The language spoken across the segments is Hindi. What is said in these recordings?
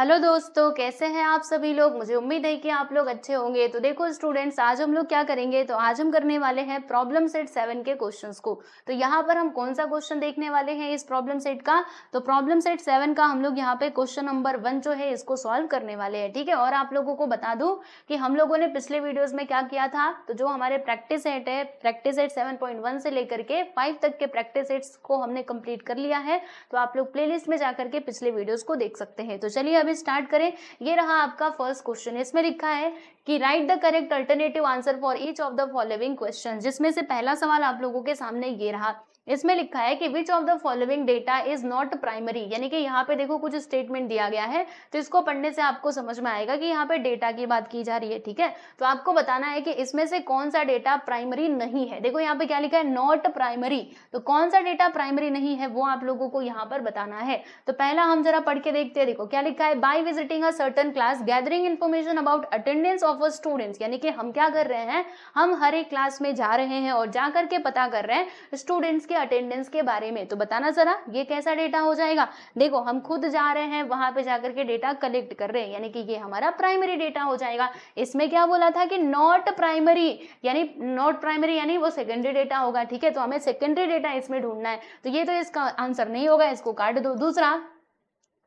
हेलो दोस्तों कैसे हैं आप सभी लोग मुझे उम्मीद है कि आप लोग अच्छे होंगे तो देखो स्टूडेंट्स आज हम लोग क्या करेंगे तो आज हम करने वाले हैं प्रॉब्लम सेट सेवन के क्वेश्चंस को तो यहाँ पर हम कौन सा क्वेश्चन देखने वाले हैं इस प्रॉब्लम सेट का तो प्रॉब्लम सेट सेवन का हम लोग यहाँ पे क्वेश्चन नंबर वन जो है इसको सॉल्व करने वाले हैं ठीक है और आप लोगों को बता दूँ कि हम लोगों ने पिछले वीडियोज में क्या किया था तो जो हमारे प्रैक्टिस सेट है प्रैक्टिस सेट सेवन से लेकर के फाइव तक के प्रैक्टिस सेट्स को हमने कम्प्लीट कर लिया है तो आप लोग प्ले में जाकर के पिछले वीडियोज को देख सकते हैं तो चलिए अभी स्टार्ट करें ये रहा आपका फर्स्ट क्वेश्चन इसमें लिखा है कि write the correct alternative answer for each of the following question जिसमें से पहला सवाल आप लोगों के सामने ये रहा इसमें लिखा है कि which of the following data is not primary यानी कि यहाँ पे देखो कुछ स्टेटमेंट दिया गया है तो इसको पढ़ने से आपको समझ में आएगा कि यहाँ पे डेटा की बात की जा रही है ठीक है तो आपको बताना है कि इसमें से कौन सा डेटा प्राइमरी नहीं है देखो यहाँ पे क्या लिखा है नॉट प्राइमरी तो कौन सा डेटा प्राइमरी नहीं है वो आप लोगों को यहाँ पर बताना है तो पहला हम जरा पढ़ के देखते हैं देखो क्या लिखा है by visiting a certain class gathering information about attendance of a students यानी कि हम क्या कर रहे हैं हम हर एक क्लास में जा रहे हैं और जा करके पता कर रहे हैं स्टूडेंट्स के अटेंडेंस के बारे में तो बताना जरा ये कैसा डेटा हो जाएगा देखो हम खुद जा रहे हैं वहां पर जाकर के डेटा कलेक्ट कर रहे हैं यानी कि ये हमारा प्राइमरी डेटा हो जाएगा इसमें क्या बोला था कि नॉट प्राइमरी यानी नॉट प्राइमरी यानी वो सेकेंडरी डेटा होगा ठीक है तो हमें सेकेंडरी डेटा इसमें ढूंढना है तो ये तो इसका आंसर नहीं होगा इसको काट दो दूसरा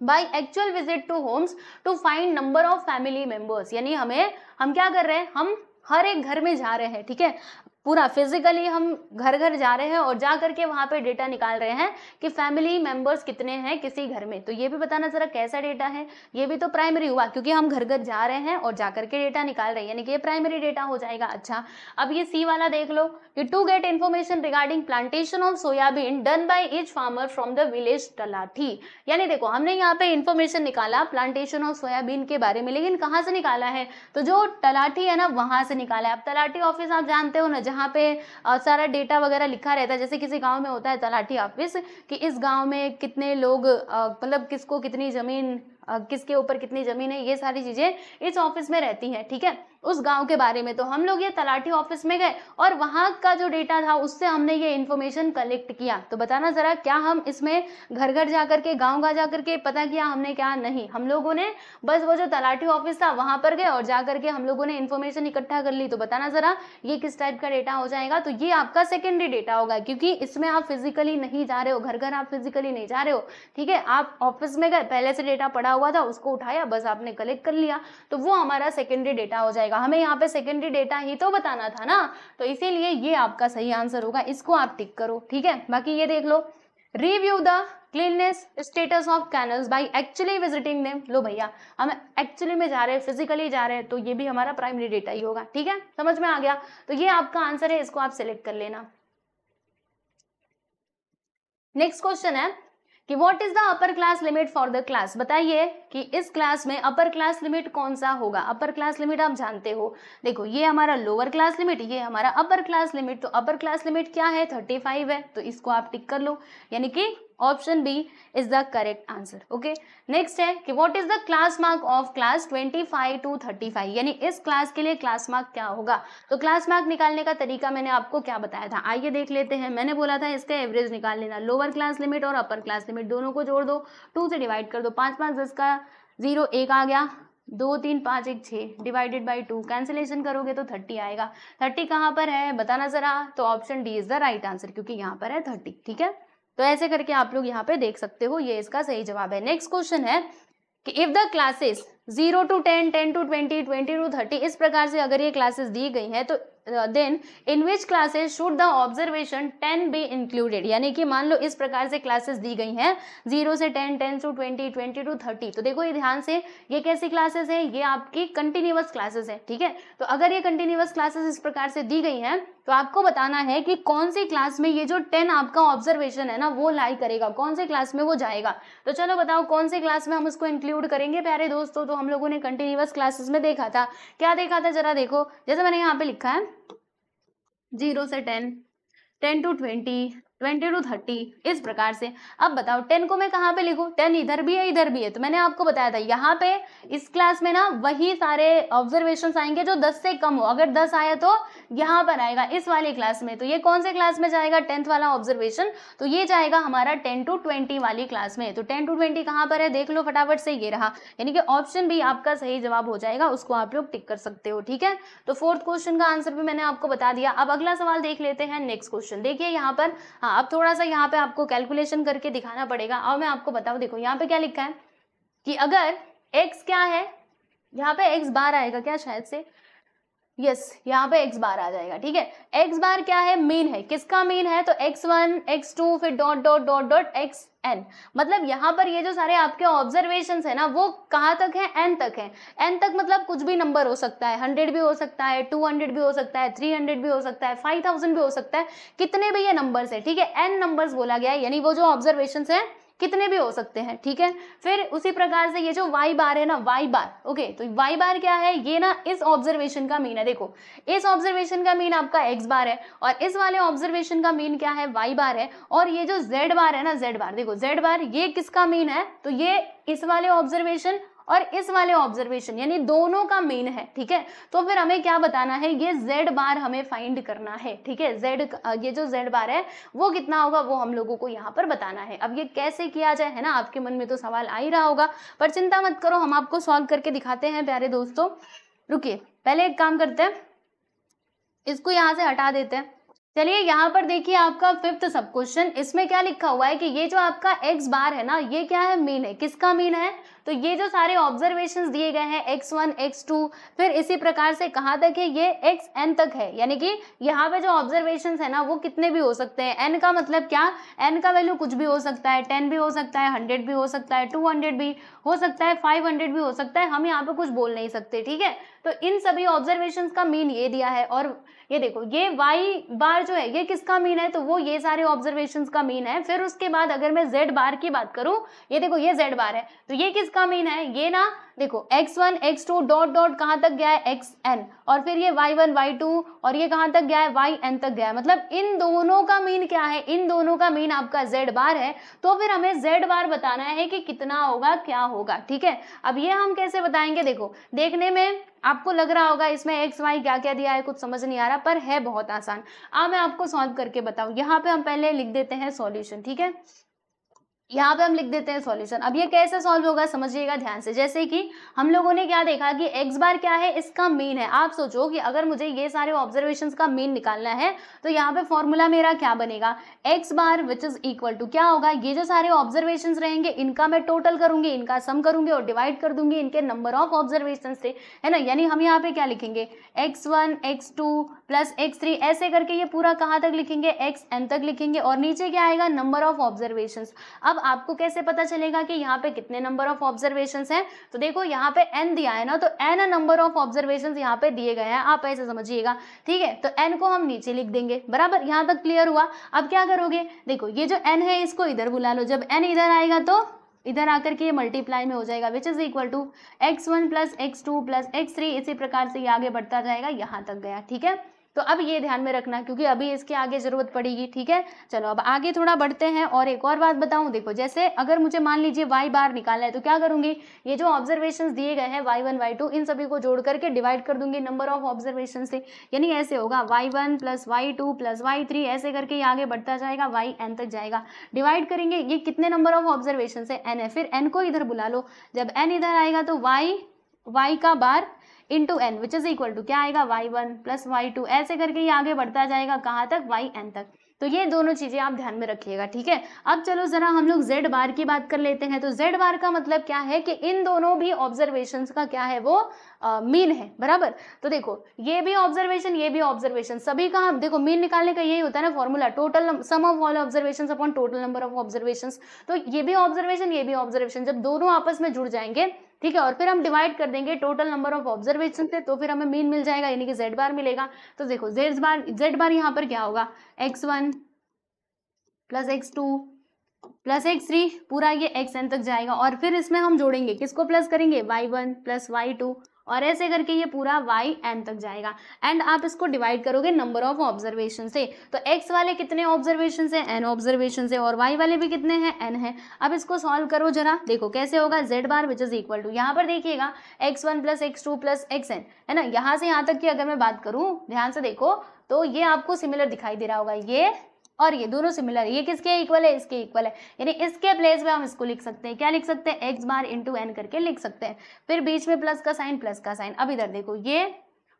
by actual visit to homes to find number of family members यानी हमें हम क्या कर रहे हैं हम हर एक घर में जा रहे हैं ठीक है पूरा फिजिकली हम घर घर जा रहे हैं और जा करके वहाँ पे डेटा निकाल रहे हैं कि फैमिली मेंबर्स कितने हैं किसी घर में तो ये भी बताना ज़रा कैसा डेटा है ये भी तो प्राइमरी हुआ क्योंकि हम घर घर जा रहे हैं और जा करके डेटा निकाल रहे हैं यानी कि ये प्राइमरी डेटा हो जाएगा अच्छा अब ये सी वाला देख लो कि to get information regarding plantation of soybean done by each farmer from the village talathi यानी देखो हमने यहाँ पे इन्फॉर्मेशन निकाला प्लांटेशन ऑफ सोयाबीन के बारे में लेकिन कहाँ से निकाला है तो जो तलाठी है ना वहाँ से निकाला है अब तलाठी ऑफिस आप जानते हो ना जहाँ पे सारा डेटा वगैरह लिखा रहता है जैसे किसी गाँव में होता है तलाठी ऑफिस कि इस गाँव में कितने लोग मतलब किसको कितनी ज़मीन किसके ऊपर कितनी ज़मीन है ये सारी चीज़ें इस ऑफिस में रहती हैं ठीक है उस गांव के बारे में तो हम लोग ये तलाटी ऑफिस में गए और वहां का जो डेटा था उससे हमने ये इन्फॉर्मेशन कलेक्ट किया तो बताना ज़रा क्या हम इसमें घर घर जा के गाँव गाँव जा करके के पता किया हमने क्या नहीं हम लोगों ने बस वो जो तलाटी ऑफिस था वहां पर गए और जा करके हम लोगों ने इन्फॉर्मेशन इकट्ठा कर ली तो बताना ज़रा ये किस टाइप का डेटा हो जाएगा तो ये आपका सेकेंडरी डेटा होगा क्योंकि इसमें आप फिजिकली नहीं जा रहे हो घर घर आप फिजिकली नहीं जा रहे हो ठीक है आप ऑफिस में गए पहले से डेटा पड़ा हुआ था उसको उठाया बस आपने कलेक्ट कर लिया तो वो हमारा सेकेंडरी डेटा हो जाएगा हमें यहाँ पे सेकेंडरी डेटा ही तो बताना था ना तो इसीलिए ये आपका सही आंसर होगा इसको आप टिक करो ठीक है बाकी ये देख लो review the cleanness status of canals by actually visiting them लो भैया हम एक्चुअली में जा रहे हैं फिजिकली जा रहे हैं तो ये भी हमारा प्राइमरी डेटा ही होगा ठीक है समझ में आ गया तो ये आपका आंसर है इसको आप सिलेक्ट कर लेना नेक्स्ट क्वेश्चन है कि what is the upper class limit for the class बताइए कि इस क्लास में अपर क्लास लिमिट कौन सा होगा अपर क्लास लिमिट आप जानते हो देखो ये हमारा लोअर क्लास लिमिट ये हमारा अपर क्लास लिमिट तो अपर क्लास लिमिट क्या है थर्टी फाइव है तो इसको आप टिक कर लो यानी कि option B is the correct answer okay next है कि what is the class mark of class 25 to 35 यानी इस क्लास के लिए क्लास मार्क क्या होगा तो क्लास मार्क निकालने का तरीका मैंने आपको क्या बताया था आइए देख लेते हैं मैंने बोला था इसका एवरेज निकाल लेना लोअर क्लास लिमिट और अपर क्लास लिमिट दोनों को जोड़ दो टू से डिवाइड कर दो पाँच पाँच दस का जीरो एक आ गया दो तीन पाँच एक छः डिवाइडेड बाई टू कैंसिलेशन करोगे तो थर्टी आएगा थर्टी कहाँ पर है बताना ज़रा तो option D is the right answer क्योंकि यहाँ पर है थर्टी ठीक है तो ऐसे करके आप लोग यहाँ पे देख सकते हो ये इसका सही जवाब है नेक्स्ट क्वेश्चन है कि if the classes zero to ten ten to twenty twenty to thirty इस प्रकार से अगर ये क्लासेस दी गई हैं तो then in which classes should the observation ten be included यानी कि मान लो इस प्रकार से क्लासेस दी गई हैं जीरो से ten ten to twenty twenty to thirty तो देखो ये ध्यान से ये कैसी क्लासेस है ये आपकी कंटिन्यूस क्लासेस है ठीक है तो अगर ये कंटिन्यूस क्लासेस इस प्रकार से दी गई हैं तो आपको बताना है कि कौन सी क्लास में ये जो टेन आपका ऑब्जर्वेशन है ना वो लाई करेगा कौन से क्लास में वो जाएगा तो चलो बताओ कौन से क्लास में हम उसको इंक्लूड करेंगे प्यारे दोस्तों तो हम लोगों ने कंटिन्यूस क्लासेस में देखा था क्या देखा था जरा देखो जैसे मैंने यहाँ पे लिखा है जीरो से ten ten to twenty twenty to thirty इस प्रकार से अब बताओ टेन को मैं कहाँ पे लिखूँ टेन इधर भी है इधर भी है तो मैंने आपको बताया था यहाँ पे इस क्लास में ना वही सारे ऑब्जर्वेशन आएंगे जो दस से कम हो अगर दस आया तो यहाँ पर आएगा इस वाली क्लास में तो ये कौन से क्लास में जाएगा टेंथ वाला ऑब्जर्वेशन तो ये जाएगा हमारा टेन टू ट्वेंटी वाली क्लास में तो टेन टू ट्वेंटी कहाँ पर है देख लो फटाफट से ये रहा यानी कि ऑप्शन भी आपका सही जवाब हो जाएगा उसको आप लोग टिक कर सकते हो ठीक है तो फोर्थ क्वेश्चन का आंसर भी मैंने आपको बता दिया अब अगला सवाल देख लेते हैं नेक्स्ट क्वेश्चन देखिए यहाँ पर हाँ हाँ अब थोड़ा सा यहाँ पे आपको कैलकुलेशन करके दिखाना पड़ेगा और मैं आपको बताऊँ देखो यहाँ पे क्या लिखा है कि अगर एक्स क्या है यहाँ पे एक्स बार आएगा क्या शायद से यस यहाँ पे एक्स बार आ जाएगा ठीक है एक्स बार क्या है मेन है किसका मेन है तो एक्स वन एक्स टू फिर dot dot dot dot x n मतलब यहाँ पर ये जो सारे आपके ऑब्जर्वेशन है ना वो कहाँ तक है एन तक है एन तक मतलब कुछ भी नंबर हो सकता है हंड्रेड भी हो सकता है टू हंड्रेड भी हो सकता है थ्री हंड्रेड भी हो सकता है फाइव थाउजेंड भी हो सकता है कितने भी ये नंबर्स है ठीक है एन नंबर्स बोला गया है यानी वो जो ऑब्जर्वेशन है कितने भी हो सकते हैं ठीक है फिर उसी प्रकार से ये जो वाई बार है ना वाई बार ओके तो वाई बार क्या है ये ना इस ऑब्जर्वेशन का मीन है देखो इस ऑब्जर्वेशन का मीन आपका एक्स बार है और इस वाले ऑब्जर्वेशन का मीन क्या है वाई बार है और ये जो जेड बार है ना जेड बार देखो जेड बार ये किसका मीन है तो ये इस वाले ऑब्जर्वेशन और इस वाले ऑब्जर्वेशन यानी दोनों का मेन है ठीक है तो फिर हमें क्या बताना है ये जेड बार हमें फाइंड करना है ठीक है जेड ये जो जेड बार है वो कितना होगा वो हम लोगों को यहाँ पर बताना है अब ये कैसे किया जाए है ना आपके मन में तो सवाल आ ही रहा होगा पर चिंता मत करो हम आपको सॉल्व करके दिखाते हैं प्यारे दोस्तों रुकिए पहले एक काम करते हैं इसको यहाँ से हटा देते हैं चलिए यहाँ पर देखिए आपका फिफ्थ सब क्वेश्चन इसमें क्या लिखा हुआ है कि ये जो आपका एक्स बार है ना ये क्या है मीन है किसका मीन है तो ये जो सारे ऑब्जर्वेशन दिए गए हैं एक्स वन एक्स टू फिर इसी प्रकार से कहाँ तक है ये एक्स एन तक है यानी कि यहाँ पे जो ऑब्जर्वेशन है ना वो कितने भी हो सकते हैं एन का मतलब क्या एन का वैल्यू कुछ भी हो सकता है टेन भी हो सकता है हंड्रेड भी हो सकता है टू भी हो सकता है फाइव भी हो सकता है हम यहाँ पे कुछ बोल नहीं सकते ठीक है तो इन सभी ऑब्जर्वेशन का मीन ये दिया है और ये देखो ये वाई बार जो है ये किसका मीन है तो वो ये सारे ऑब्जर्वेशन का मीन है फिर उसके बाद अगर मैं जेड बार की बात करूं ये देखो ये जेड बार है तो ये किसका किसका मीन है ये ना देखो x1 x2 to dot dot कहाँ तक गया है xn और फिर ये y1 y2 और ये कहाँ तक गया है yn तक गया है मतलब इन दोनों का मीन क्या है इन दोनों का मीन आपका z बार है तो फिर हमें z बार बताना है कि कितना होगा क्या होगा ठीक है अब ये हम कैसे बताएंगे देखो देखने में आपको लग रहा होगा इसमें एक्स वाई क्या क्या दिया है कुछ समझ नहीं आ रहा पर है बहुत आसान अब मैं आपको सॉल्व करके बताऊँ यहाँ पर हम पहले लिख देते हैं सॉल्यूशन ठीक है यहाँ पे हम लिख देते हैं सॉल्यूशन अब ये कैसे सॉल्व होगा समझिएगा ध्यान से जैसे कि हम लोगों ने क्या देखा कि एक्स बार क्या है इसका मीन है आप सोचो कि अगर मुझे ये सारे ऑब्जर्वेशंस का मीन निकालना है तो यहाँ पे फॉर्मूला मेरा क्या बनेगा x bar which is equal to क्या होगा ये जो सारे ऑब्जर्वेशन रहेंगे इनका मैं टोटल करूंगी इनका सम करूंगी और डिवाइड कर दूंगी इनके नंबर ऑफ ऑब्जर्वेशन से है ना यानी हम यहाँ पे क्या लिखेंगे x one x two plus x three ऐसे करके ये पूरा कहाँ तक लिखेंगे एक्स एन तक लिखेंगे और नीचे क्या आएगा नंबर ऑफ ऑब्जर्वेशन अब आपको कैसे पता चलेगा कि यहाँ पे कितने नंबर ऑफ ऑब्जर्वेशन हैं तो देखो यहाँ पे एन दिया है ना तो एन नंबर ऑफ ऑब्जर्वेशन यहाँ पे दिए गए हैं आप ऐसे समझिएगा ठीक है तो एन को हम नीचे लिख देंगे बराबर यहाँ तक क्लियर हुआ अब क्या करोगे देखो ये जो एन है इसको इधर बुला लो जब एन इधर आएगा तो इधर आकर के ये मल्टीप्लाई में हो जाएगा which is equal to x one plus x two plus x three इसी प्रकार से ये आगे बढ़ता जाएगा यहाँ तक गया ठीक है तो अब ये ध्यान में रखना क्योंकि अभी इसके आगे ज़रूरत पड़ेगी ठीक है चलो अब आगे थोड़ा बढ़ते हैं और एक और बात बताऊं देखो जैसे अगर मुझे मान लीजिए वाई बार निकालना है तो क्या करूंगी ये जो ऑब्जर्वेशन दिए गए हैं वाई वन वाई टू इन सभी को जोड़ करके डिवाइड कर दूंगी नंबर ऑफ ऑब्जर्वेशन से यानी ऐसे होगा y one plus y two plus y three ऐसे करके ये आगे बढ़ता जाएगा वाई एन तक जाएगा डिवाइड करेंगे ये कितने नंबर ऑफ ऑब्जर्वेशन है एन है फिर एन को इधर बुला लो जब एन इधर आएगा तो वाई वाई का bar into n which is equal to क्या आएगा y one plus y two ऐसे करके ये आगे बढ़ता जाएगा कहाँ तक वाई एन तक तो ये दोनों चीज़ें आप ध्यान में रखिएगा ठीक है अब चलो ज़रा हम लोग जेड बार की बात कर लेते हैं तो जेड बार का मतलब क्या है कि इन दोनों भी ऑब्जर्वेशन का क्या है वो मीन है बराबर तो देखो ये भी ऑब्जर्वेशन ये भी ऑब्जर्वेशन सभी का देखो मीन निकालने का यही होता है ना formula total sum of all observation upon total number of observation तो ये भी ऑब्जर्वेशन ये भी ऑब्जर्वेशन जब दोनों आपस में जुड़ जाएंगे ठीक है और फिर हम डिवाइड कर देंगे टोटल नंबर ऑफ ऑब्जर्वेशन से तो फिर हमें मीन मिल जाएगा यानी कि जेड बार मिलेगा तो देखो जेड बार जेड बार यहाँ पर क्या होगा x one plus x two plus x three पूरा ये एक्स एन तक जाएगा और फिर इसमें हम जोड़ेंगे किसको प्लस करेंगे y one plus y two और ऐसे करके ये पूरा वाई एन तक जाएगा एंड आप इसको डिवाइड करोगे नंबर ऑफ ऑब्जर्वेशन से तो एक्स वाले कितने ऑब्जर्वेशन से एन ऑब्जर्वेशन से और वाई वाले भी कितने हैं एन है अब इसको सॉल्व करो जरा देखो कैसे होगा z bar which is equal to यहाँ पर देखिएगा x one plus x two plus x n है ना यहाँ से यहाँ तक की अगर मैं बात करूँ ध्यान से देखो तो ये आपको सिमिलर दिखाई दे रहा होगा ये और ये दोनों सिमिलर है ये किसके इक्वल है इसके इक्वल है यानी इसके प्लेस में हम इसको लिख सकते हैं क्या लिख सकते हैं एक्स बार इंटू एन करके लिख सकते हैं फिर बीच में प्लस का साइन प्लस का साइन अब इधर देखो ये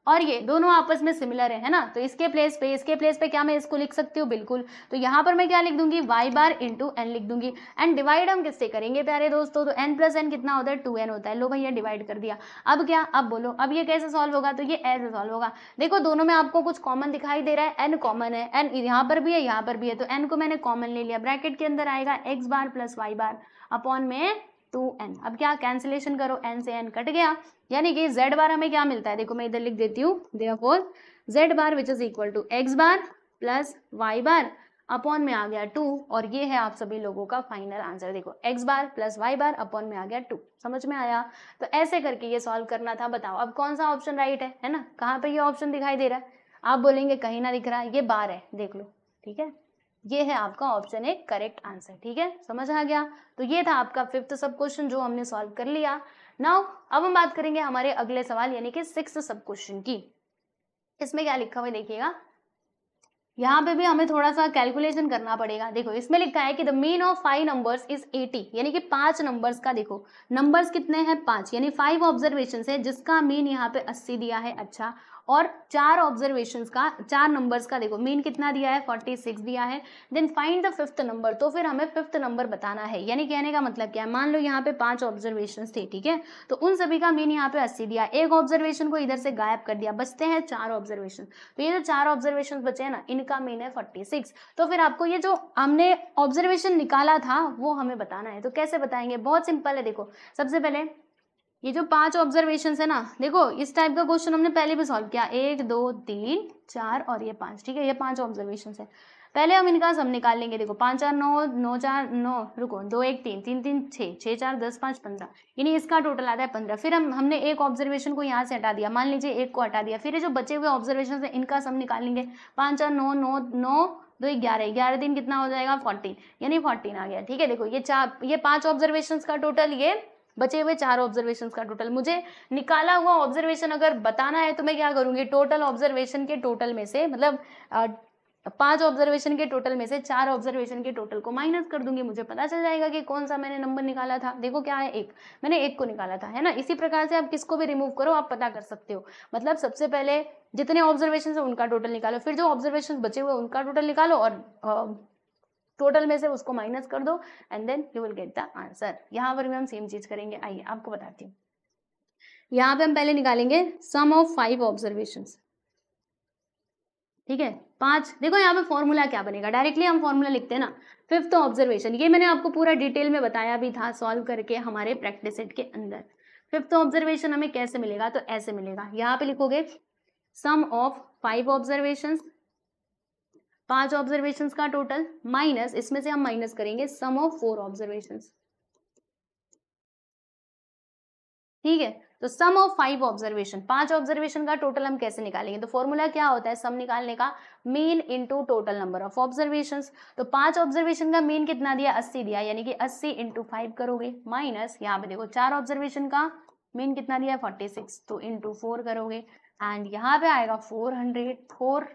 और ये दोनों आपस में सिमिलर है, है ना तो इसके प्लेस पे इसके प्लेस पे क्या मैं इसको लिख सकती हूँ बिल्कुल तो यहाँ पर मैं क्या लिख दूंगी वाई बार इंटू एन लिख दूंगी एंड डिवाइड हम किससे करेंगे प्यारे दोस्तों तो एन प्लस एन कितना होता है टू एन होता है लो भैया डिवाइड कर दिया अब क्या अब बोलो अब ये कैसे सॉल्व होगा तो ये ऐसे सॉल्व होगा देखो दोनों में आपको कुछ कॉमन दिखाई दे रहा है एन कॉमन है एन यहाँ पर भी है यहाँ पर भी है तो एन को मैंने कॉमन ले लिया ब्रैकेट के अंदर आएगा x bar plus y bar upon में टू एन अब क्या कैंसिलेशन करो एन से एन कट गया यानी कि जेड बार हमें क्या मिलता है देखो मैं इधर लिख देती हूँ therefore z bar which is equal to x bar plus y bar upon में आ गया टू और ये है आप सभी लोगों का फाइनल आंसर देखो x bar plus y bar upon में आ गया टू समझ में आया तो ऐसे करके ये सॉल्व करना था बताओ अब कौन सा ऑप्शन राइट है है ना कहाँ पे ये ऑप्शन दिखाई दे रहा है आप बोलेंगे कहीं ना दिख रहा है ये बार है देख लो ठीक है ये है आपका ऑप्शन ए करेक्ट आंसर ठीक है समझ आ गया तो ये था आपका फिफ्थ सब क्वेश्चन जो हमने सॉल्व कर लिया नाउ अब हम बात करेंगे हमारे अगले सवाल यानी कि सिक्स सब क्वेश्चन की इसमें क्या लिखा हुआ देखिएगा यहाँ पे भी हमें थोड़ा सा कैलकुलेशन करना पड़ेगा देखो इसमें लिखा है कि the mean of five numbers is 80 यानी कि पांच नंबर्स का देखो नंबर्स कितने हैं पांच यानी फाइव ऑब्जर्वेशन है जिसका मीन यहाँ पे 80 दिया है अच्छा और चार ऑब्जर्वेशन का चार नंबर्स का देखो मीन कितना दिया है फोर्टी सिक्स दिया है then find the fifth number तो फिर हमें फिफ्थ नंबर बताना है यानी कहने का मतलब क्या है मान लो यहाँ पे पांच ऑब्जर्वेशन थे ठीक है तो उन सभी का मीन यहाँ पे अस्सी दिया एक ऑब्जर्वेशन को इधर से गायब कर दिया बचते हैं चार ऑब्जर्वेशन तो ये जो चार ऑब्जर्वेशन बचे हैं ना इनका मीन है फोर्टी सिक्स तो फिर आपको ये जो हमने ऑब्जर्वेशन निकाला था वो हमें बताना है तो कैसे बताएंगे बहुत सिंपल है देखो सबसे पहले ये जो पांच ऑब्जर्वेशन है ना देखो इस टाइप का क्वेश्चन हमने पहले भी सॉल्व किया एक दो तीन चार और ये पांच ठीक है ये पांच ऑब्जर्वेशन है पहले हम इनका सब निकाल लेंगे देखो पाँच चार नौ नौ चार नौ रुको दो एक तीन तीन तीन छः छः चार दस पाँच पंद्रह यानी इसका टोटल आता है पंद्रह फिर हम हमने एक ऑब्जर्वेशन को यहाँ से हटा दिया मान लीजिए एक को हटा दिया फिर ये जो बचे हुए ऑब्जर्वेशन है इनका सब लेंगे पाँच चार नौ नौ नौ दो ग्यारह ग्यारह दिन कितना हो जाएगा फोर्टीन यानी फोर्टीन आ गया ठीक है देखो ये चार ये पाँच ऑब्जर्वेशन का टोटल ये बचे हुए चार ऑब्जर्वेशन का टोटल मुझे निकाला हुआ ऑब्जर्वेशन अगर बताना है तो मैं क्या करूँगी टोटल ऑब्जर्वेशन के टोटल में से मतलब पांच ऑब्जर्वेशन के टोटल में से चार ऑब्जर्वेशन के टोटल को माइनस कर दूंगी मुझे पता चल जाएगा कि कौन सा मैंने नंबर निकाला था देखो क्या है एक मैंने एक को निकाला था है ना इसी प्रकार से आप किसको भी रिमूव करो आप पता कर सकते हो मतलब सबसे पहले जितने ऑब्जर्वेशन है उनका टोटल निकालो फिर जो ऑब्जर्वेशन बचे हुए उनका टोटल निकालो और टोटल में से उसको माइनस कर दो and then you will get the answer यहाँ पर भी हम सेम चीज करेंगे आइए आपको बताती हूँ यहाँ पे हम पहले निकालेंगे सम ऑफ फाइव ऑब्जर्वेशन ठीक है पांच देखो यहाँ पे फॉर्मूला क्या बनेगा डायरेक्टली हम फॉर्मूला लिखते हैं ना फिफ्थ ऑब्जर्वेशन ये मैंने आपको पूरा डिटेल में बताया भी था सॉल्व करके हमारे प्रैक्टिस सेट के अंदर फिफ्थ ऑब्जर्वेशन हमें कैसे मिलेगा तो ऐसे मिलेगा यहाँ पे लिखोगे सम ऑफ फाइव ऑब्जर्वेशन पांच ऑब्जर्वेशन का टोटल माइनस इसमें से हम माइनस करेंगे सम ऑफ फोर ऑब्जर्वेशन ठीक है तो सम ऑफ फाइव ऑब्जर्वेशन पांच ऑब्जर्वेशन का टोटल हम कैसे निकालेंगे तो फॉर्मूला क्या होता है सम निकालने का mean into total number of observation तो पांच ऑब्जर्वेशन का मेन कितना दिया अस्सी दिया यानी कि अस्सी इंटू फाइव करोगे माइनस यहाँ पे देखो चार ऑब्जर्वेशन का मेन कितना दिया फोर्टी सिक्स तो इंटू फोर करोगे एंड यहाँ पे आएगा four hundred four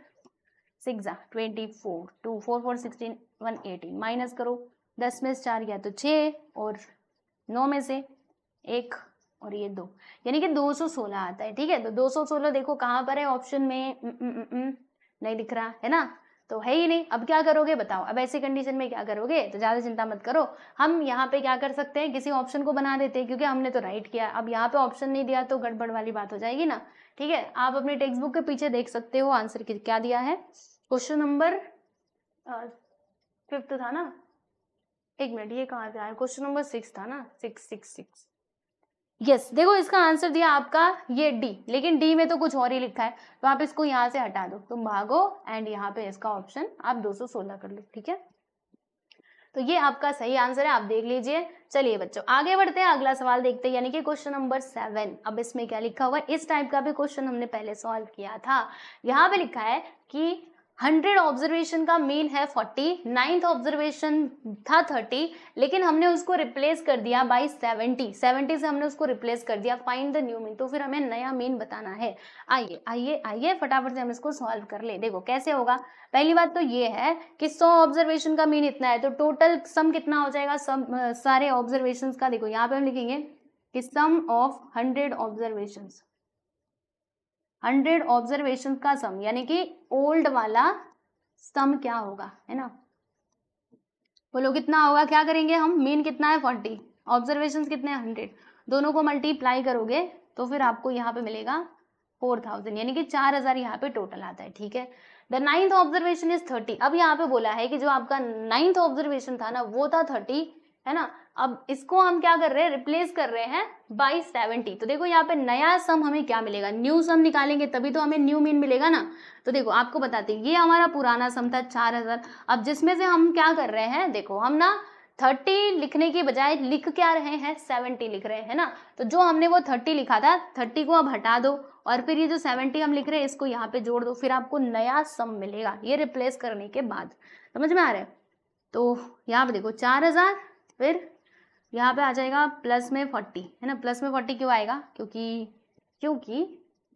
six twenty four two four four sixteen one eighteen minus करो दस में से चार गया तो छः और नौ में से एक और ये दो यानी कि दो सौ सोलह आता है ठीक है तो दो सौ सोलह देखो कहाँ पर है ऑप्शन में न, न, न, नहीं दिख रहा है ना तो है ही नहीं अब क्या करोगे बताओ अब ऐसी कंडीशन में क्या करोगे तो ज़्यादा चिंता मत करो हम यहाँ पे क्या कर सकते हैं किसी ऑप्शन को बना देते हैं क्योंकि हमने तो राइट किया अब यहाँ पे ऑप्शन नहीं दिया तो गड़बड़ वाली बात हो जाएगी ना ठीक है आप अपने टेक्स्ट बुक के पीछे देख सकते हो आंसर क्या दिया है क्वेश्चन नंबर फिफ्थ था ना एक मिनट ये कहाँ से आया क्वेश्चन नंबर सिक्स था ना सिक्स सिक्स सिक्स यस देखो इसका आंसर दिया आपका ये डी लेकिन डी में तो कुछ और ही लिखा है तो आप इसको यहाँ से हटा दो तुम भागो एंड यहाँ पे इसका ऑप्शन आप 216 कर लो ठीक है तो ये आपका सही आंसर है आप देख लीजिए चलिए बच्चों आगे बढ़ते हैं अगला सवाल देखते हैं यानी कि क्वेश्चन नंबर सेवन अब इसमें क्या लिखा हुआ है इस टाइप का भी क्वेश्चन हमने पहले सॉल्व किया था यहाँ पे लिखा है कि हंड्रेड ऑब्जर्वेशन का मीन है फोर्टी नाइन्थ ऑब्जर्वेशन था थर्टी लेकिन हमने उसको रिप्लेस कर दिया बाई सेवेंटी सेवेंटी से हमने उसको रिप्लेस कर दिया फाइंड द न्यू मीन तो फिर हमें नया मीन बताना है आइए आइए आइए फटाफट से हम इसको सॉल्व कर ले देखो कैसे होगा पहली बात तो ये है कि सौ ऑब्जर्वेशन का मीन इतना है तो टोटल सम कितना हो जाएगा सम सारे ऑब्जर्वेशन का देखो यहाँ पे हम लिखेंगे कि sum of hundred observation hundred observation का सम यानी कि ओल्ड वाला सम क्या होगा है ना बोलो कितना होगा क्या करेंगे हम मीन कितना है फोर्टी ऑब्जर्वेशन कितने हंड्रेड दोनों को मल्टीप्लाई करोगे तो फिर आपको यहाँ पे मिलेगा फोर थाउजेंड यानी कि चार हज़ार यहाँ पे टोटल आता है ठीक है the ninth observation is thirty अब यहाँ पे बोला है कि जो आपका नाइन्थ ऑब्जर्वेशन था ना वो था थर्टी है ना अब इसको हम क्या कर रहे हैं रिप्लेस कर रहे हैं बाई सेवेंटी तो देखो यहाँ पे नया सम हमें क्या मिलेगा न्यू सम निकालेंगे तभी तो हमें न्यू मीन मिलेगा ना तो देखो आपको बताते ये हमारा पुराना सम था चार हज़ार अब जिसमें से हम क्या कर रहे हैं देखो हम ना थर्टी लिखने के बजाय लिख क्या रहे हैं सेवेंटी लिख रहे हैं ना तो जो हमने वो थर्टी लिखा था थर्टी को अब हटा दो और फिर ये जो सेवेंटी हम लिख रहे हैं इसको यहाँ पे जोड़ दो फिर आपको नया सम मिलेगा ये रिप्लेस करने के बाद समझ में आ रहा है तो यहाँ पे देखो चार हज़ार फिर यहाँ पे आ जाएगा प्लस में फोर्टी है ना प्लस में फोर्टी क्यों आएगा क्योंकि क्योंकि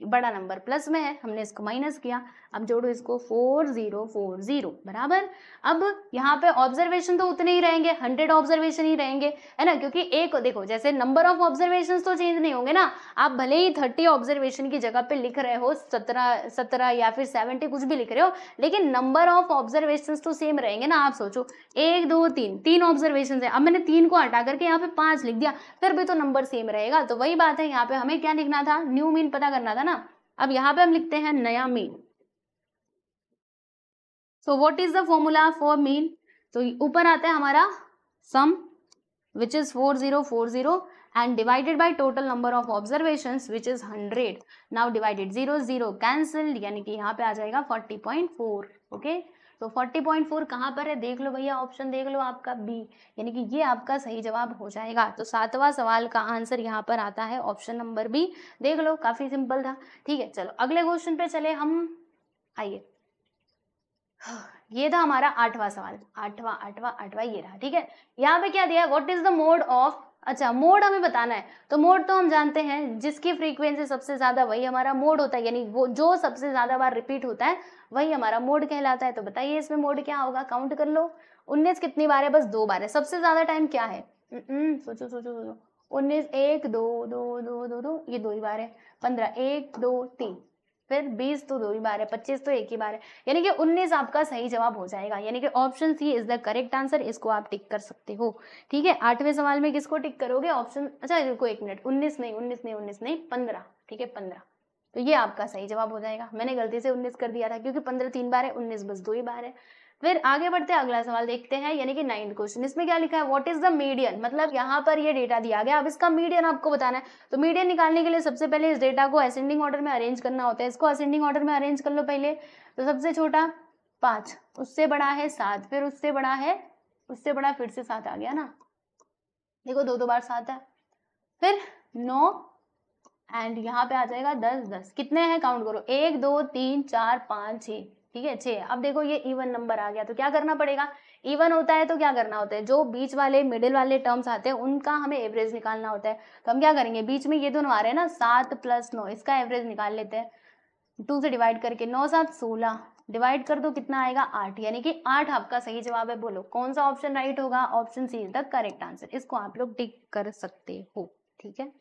बड़ा नंबर प्लस में है हमने इसको माइनस किया अब जोड़ो इसको फोर जीरो फोर जीरो बराबर अब यहाँ पे ऑब्जर्वेशन तो उतने ही रहेंगे हंड्रेड ऑब्जर्वेशन ही रहेंगे है ना क्योंकि एक देखो जैसे नंबर ऑफ ऑब्जर्वेशन तो चेंज नहीं होंगे ना आप भले ही थर्टी ऑब्जर्वेशन की जगह पे लिख रहे हो सत्रह सत्रह या फिर सेवेंटी कुछ भी लिख रहे हो लेकिन नंबर ऑफ ऑब्जर्वेशन तो सेम रहेंगे ना आप सोचो एक दो तीन तीन ऑब्जर्वेशन है अब मैंने तीन को हटा करके यहाँ पे पांच लिख दिया फिर भी तो नंबर सेम रहेगा तो वही बात है यहाँ पे हमें क्या लिखना था न्यू मीन पता करना था ना अब यहाँ पे हम लिखते हैं नया mean so what is the formula for mean तो ऊपर आता है हमारा sum which is four zero four zero and divided by total number of observation which is hundred now divided zero zero cancelled यानी कि यहाँ पे आ जाएगा फोर्टी पॉइंट फोर ओके तो फोर्टी पॉइंट फोर कहाँ पर है देख लो भैया ऑप्शन देख लो आपका बी यानी कि ये आपका सही जवाब हो जाएगा तो सातवां सवाल का आंसर यहाँ पर आता है ऑप्शन नंबर बी देख लो काफ़ी सिंपल था ठीक है चलो अगले क्वेश्चन पे चले हम आइए ये था हमारा आठवां सवाल आठवां आठवां आठवां ये रहा ठीक है यहाँ पे क्या दिया है what is the mode of अच्छा मोड हमें बताना है तो मोड तो हम जानते हैं जिसकी फ्रीक्वेंसी सबसे ज़्यादा वही हमारा मोड होता है यानी वो जो सबसे ज़्यादा बार रिपीट होता है वही हमारा मोड कहलाता है तो बताइए इसमें मोड क्या होगा काउंट कर लो उन्नीस कितनी बार है बस दो बार है सबसे ज़्यादा टाइम क्या है सोचो सोचो सोचो उन्नीस एक दो दो दो दो दो ये दो ही बार है पंद्रह एक दो तीन फिर बीस तो दो ही बार है पच्चीस तो एक ही बार है यानी कि उन्नीस आपका सही जवाब हो जाएगा यानी कि option C is the correct answer इसको आप टिक कर सकते हो ठीक है आठवें सवाल में किसको टिक करोगे ऑप्शन अच्छा रुको एक मिनट उन्नीस नहीं उन्नीस नहीं उन्नीस नहीं पंद्रह ठीक है पंद्रह तो ये आपका सही जवाब हो जाएगा मैंने गलती से उन्नीस कर दिया था क्योंकि पंद्रह तीन बार है उन्नीस बस दो ही बार है फिर आगे बढ़ते हैं अगला सवाल देखते हैं यानी कि नाइन्थ क्वेश्चन इसमें क्या लिखा है व्हाट इज द मीडियन मतलब यहाँ पर ये डेटा दिया गया अब इसका मीडियन आपको बताना है तो मीडियन निकालने के लिए सबसे पहले इस डेटा को असेंडिंग ऑर्डर में अरेंज करना होता है इसको असेंडिंग ऑर्डर में अरेंज कर लो पहले तो सबसे छोटा पाँच उससे बड़ा है सात फिर उससे बड़ा है उससे बड़ा फिर से सात आ गया ना देखो दो दो बार सात है फिर नौ एंड यहाँ पे आ जाएगा दस दस कितने हैं काउंट करो एक दो तीन चार पाँच छः ठीक है छः अब देखो ये इवन नंबर आ गया तो क्या करना पड़ेगा इवन होता है तो क्या करना होता है जो बीच वाले मिडिल वाले टर्म्स आते हैं उनका हमें एवरेज निकालना होता है तो हम क्या करेंगे बीच में ये दोनों आ रहे हैं ना सात प्लस नौ इसका एवरेज निकाल लेते हैं टू से डिवाइड करके नौ सात सोलह डिवाइड कर दो कितना आएगा आठ यानी कि आठ आपका सही जवाब है बोलो कौन सा ऑप्शन राइट होगा option C is the correct answer इसको आप लोग टिक कर सकते हो ठीक है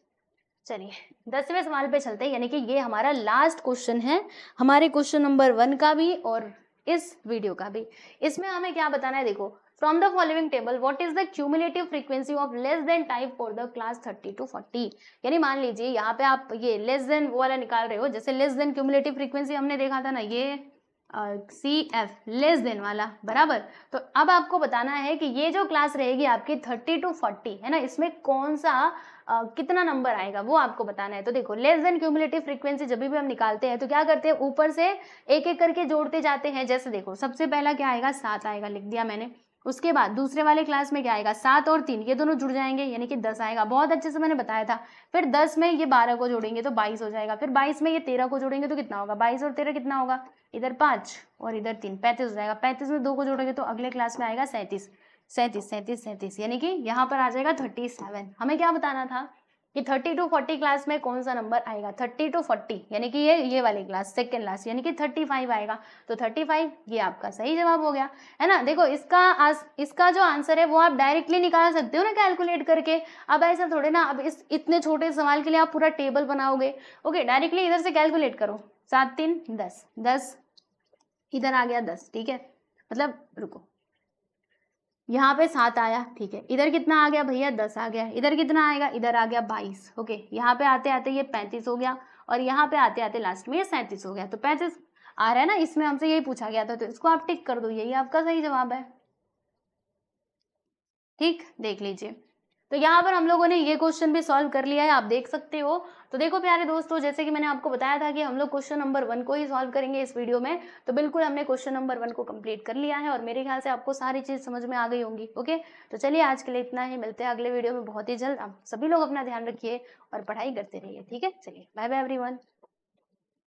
चलिए दसवें सवाल पे चलते हैं यानी कि ये हमारा लास्ट क्वेश्चन है हमारे क्वेश्चन नंबर वन का भी और इस वीडियो का भी इसमें हमें क्या बताना है देखो from the following table what is the cumulative frequency of less than type for the class thirty to forty यानी मान लीजिए यहाँ पे आप ये लेस देन वो वाला निकाल रहे हो जैसे लेस देन क्यूमुलेटिव फ्रीक्वेंसी हमने देखा था ना ये सी एफ लेस देन वाला बराबर तो अब आपको बताना है कि ये जो क्लास रहेगी आपकी थर्टी टू फोर्टी है ना इसमें कौन सा आ, कितना नंबर आएगा वो आपको बताना है तो देखो लेस देन क्यूमुलेटिव फ्रीक्वेंसी जब भी हम निकालते हैं तो क्या करते हैं ऊपर से एक एक करके जोड़ते जाते हैं जैसे देखो सबसे पहला क्या आएगा सात आएगा लिख दिया मैंने उसके बाद दूसरे वाले क्लास में क्या आएगा सात और तीन ये दोनों जुड़ जाएंगे यानी कि दस आएगा बहुत अच्छे से मैंने बताया था फिर दस में ये बारह को जोड़ेंगे तो बाईस हो जाएगा फिर बाईस में ये तेरह को जोड़ेंगे तो कितना होगा बाईस और तेरह कितना होगा इधर पाँच और इधर तीन पैंतीस हो जाएगा पैंतीस में दो को जोड़ेंगे तो अगले क्लास में आएगा सैंतीस सैंतीस सैंतीस सैंतीस यानी कि यहाँ पर आ जाएगा थर्टी सेवन हमें क्या बताना था कि 30 टू 40 क्लास में कौन सा नंबर आएगा 30 टू 40 यानी कि ये ये वाली क्लास सेकेंड क्लास यानी कि 35 आएगा तो 35 ये आपका सही जवाब हो गया है ना देखो इसका आस, इसका जो आंसर है वो आप डायरेक्टली निकाल सकते हो ना कैलकुलेट करके अब ऐसा थोड़े ना अब इस इतने छोटे सवाल के लिए आप पूरा टेबल बनाओगे ओके डायरेक्टली इधर से कैलकुलेट करो सात तीन दस दस इधर आ गया दस ठीक है मतलब रुको यहाँ पे सात आया ठीक है इधर कितना आ गया भैया दस आ गया इधर कितना आएगा इधर आ गया बाईस ओके यहाँ पे आते आते ये पैंतीस हो गया और यहाँ पे आते आते लास्ट में ये सैंतीस हो गया तो पैंतीस आ रहा है ना इसमें हमसे यही पूछा गया था तो इसको आप टिक कर दो यही आपका सही जवाब है ठीक देख लीजिए तो यहाँ पर हम लोगों ने ये क्वेश्चन भी सॉल्व कर लिया है आप देख सकते हो तो देखो प्यारे दोस्तों जैसे कि मैंने आपको बताया था कि हम लोग क्वेश्चन नंबर वन को ही सॉल्व करेंगे इस वीडियो में तो बिल्कुल हमने क्वेश्चन नंबर वन को कंप्लीट कर लिया है और मेरे ख्याल से आपको सारी चीज़ समझ में आ गई होंगी ओके तो चलिए आज के लिए इतना ही मिलते हैं अगले वीडियो में बहुत ही जल्द आप सभी लोग अपना ध्यान रखिए और पढ़ाई करते रहिए ठीक है चलिए बाय बाय एवरी